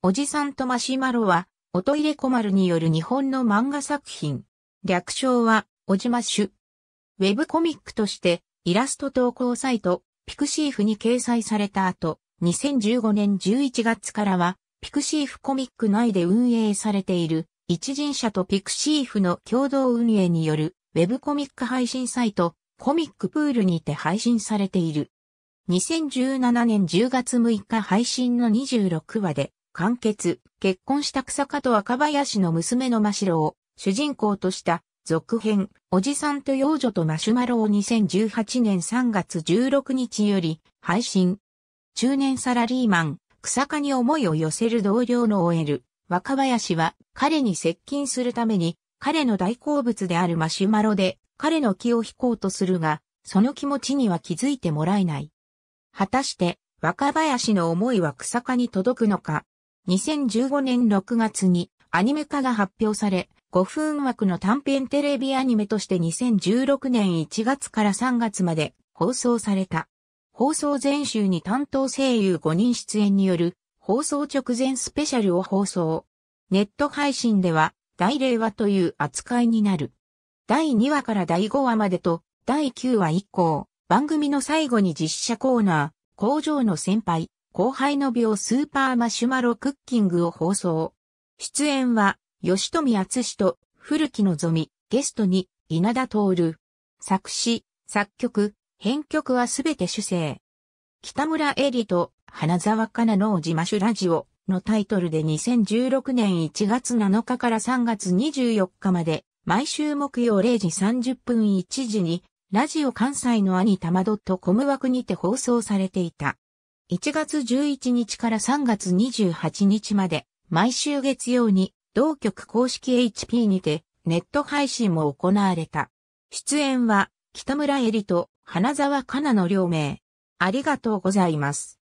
おじさんとマシュマロは、おトイレコマルによる日本の漫画作品。略称は、おじましゅ。ウェブコミックとして、イラスト投稿サイト、ピクシーフに掲載された後、2015年11月からは、ピクシーフコミック内で運営されている、一人社とピクシーフの共同運営による、ウェブコミック配信サイト、コミックプールにて配信されている。2017年10月6日配信の26話で、完結、結婚した草加と若林の娘の真城を主人公とした続編、おじさんと幼女とマシュマロを2018年3月16日より配信。中年サラリーマン、草加に思いを寄せる同僚の OL、若林は彼に接近するために彼の大好物であるマシュマロで彼の気を引こうとするが、その気持ちには気づいてもらえない。果たして、若林の思いは草加に届くのか、2015年6月にアニメ化が発表され、5分枠の短編テレビアニメとして2016年1月から3月まで放送された。放送前週に担当声優5人出演による放送直前スペシャルを放送。ネット配信では第0話という扱いになる。第2話から第5話までと第9話以降、番組の最後に実写コーナー、工場の先輩、後輩の病スーパーマシュマロクッキングを放送。出演は、吉富厚史と古木のぞみ、ゲストに稲田徹。作詞、作曲、編曲はすべて主制。北村恵里と花沢香菜の自マシュラジオのタイトルで2016年1月7日から3月24日まで毎週木曜0時30分1時にラジオ関西の兄玉タマ .com 枠にて放送されていた。1月11日から3月28日まで、毎週月曜に、同局公式 HP にて、ネット配信も行われた。出演は、北村恵里と花沢香菜の両名。ありがとうございます。